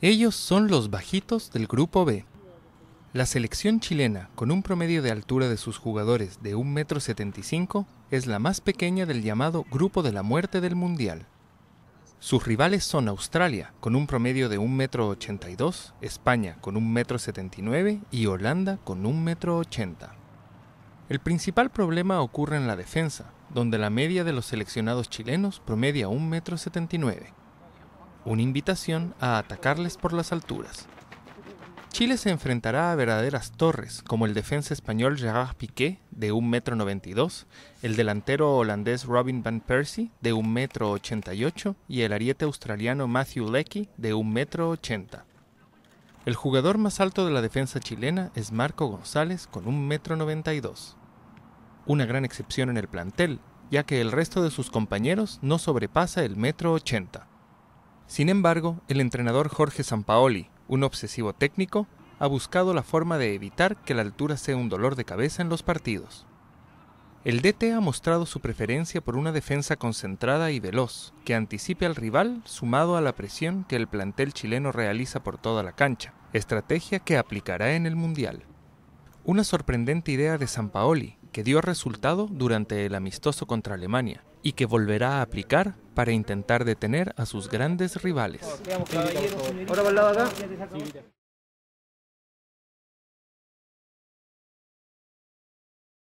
Ellos son los bajitos del grupo B. La selección chilena, con un promedio de altura de sus jugadores de 1,75m, es la más pequeña del llamado Grupo de la Muerte del Mundial. Sus rivales son Australia, con un promedio de 1,82m, España, con 1,79m y Holanda, con 1,80m. El principal problema ocurre en la defensa, donde la media de los seleccionados chilenos promedia 1,79m una invitación a atacarles por las alturas. Chile se enfrentará a verdaderas torres, como el defensa español Gerard Piqué, de 1,92m, el delantero holandés Robin Van Persie, de 1,88m, y el ariete australiano Matthew Leckie, de 1,80m. El jugador más alto de la defensa chilena es Marco González, con 1,92m. Una gran excepción en el plantel, ya que el resto de sus compañeros no sobrepasa el 1,80m. Sin embargo, el entrenador Jorge Sampaoli, un obsesivo técnico, ha buscado la forma de evitar que la altura sea un dolor de cabeza en los partidos. El DT ha mostrado su preferencia por una defensa concentrada y veloz, que anticipe al rival sumado a la presión que el plantel chileno realiza por toda la cancha, estrategia que aplicará en el Mundial. Una sorprendente idea de Sampaoli, que dio resultado durante el amistoso contra Alemania y que volverá a aplicar para intentar detener a sus grandes rivales.